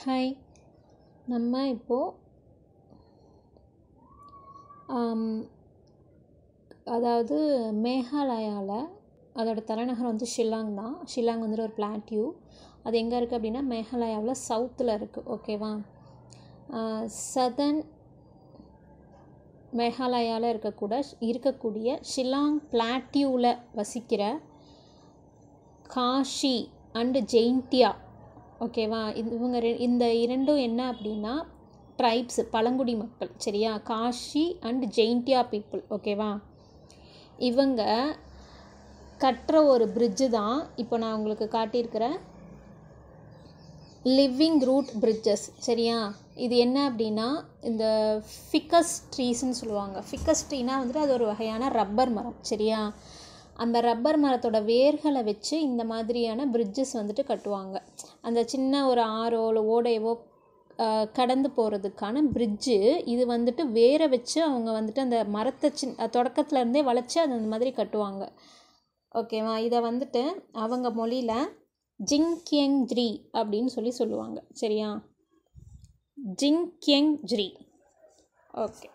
hi நம்ம இப்போது um, அதாவது மேகாலயாவில் அதோடய தலைநகரம் வந்து ஷில்லாங் தான் ஷில்லாங் வந்துட்டு ஒரு பிளாட்யூ அது எங்கே இருக்குது அப்படின்னா மேகாலயாவில் சவுத்தில் இருக்குது ஓகேவா சதன் மேகாலயாவில் இருக்கக்கூட இருக்கக்கூடிய ஷில்லாங் பிளாட்யூவில் வசிக்கிற காஷி அண்டு ஜெயின்டியா ஓகேவா இவங்க இந்த இரண்டும் என்ன அப்படின்னா ட்ரைப்ஸ் பழங்குடி மக்கள் சரியா காஷி அண்ட் ஜெயின்டியா பீப்புள் ஓகேவா இவங்க கட்டுற ஒரு பிரிட்ஜு தான் இப்போ நான் உங்களுக்கு காட்டியிருக்கிற லிவ்விங் ரூட் பிரிட்ஜஸ் சரியா இது என்ன அப்படின்னா இந்த ஃபிக்கஸ் ட்ரீஸ்ன்னு சொல்லுவாங்க ஃபிக்கஸ் ட்ரீனா வந்துட்டு அது ஒரு வகையான ரப்பர் மரம் சரியா அந்த ரப்பர் மரத்தோட வேர்களை வச்சு இந்த மாதிரியான பிரிட்ஜஸ் வந்துட்டு கட்டுவாங்க அந்த சின்ன ஒரு ஆறோ ஓடையவோ கடந்து போகிறதுக்கான பிரிட்ஜு இது வந்துட்டு வேரை வச்சு அவங்க வந்துட்டு அந்த மரத்தை சின் தொடக்கத்துலேருந்தே வளைச்சி அது அந்த மாதிரி கட்டுவாங்க ஓகேவா இதை வந்துட்டு அவங்க மொழியில் ஜிங் கியங் ஜ்ரி அப்படின்னு சொல்லி சொல்லுவாங்க சரியா ஜிங் கியங் ஜ்ரி ஓகே